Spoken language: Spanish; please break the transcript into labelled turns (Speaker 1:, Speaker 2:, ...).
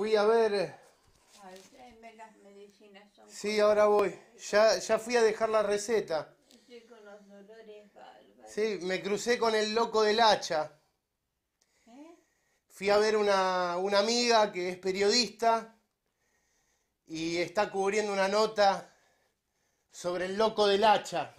Speaker 1: Fui a ver. Eh. Sí, ahora voy. Ya, fui a dejar la receta. Sí, me crucé con el loco del hacha. ¿Eh? Fui a ver una amiga que es periodista y está cubriendo una nota sobre el loco del hacha.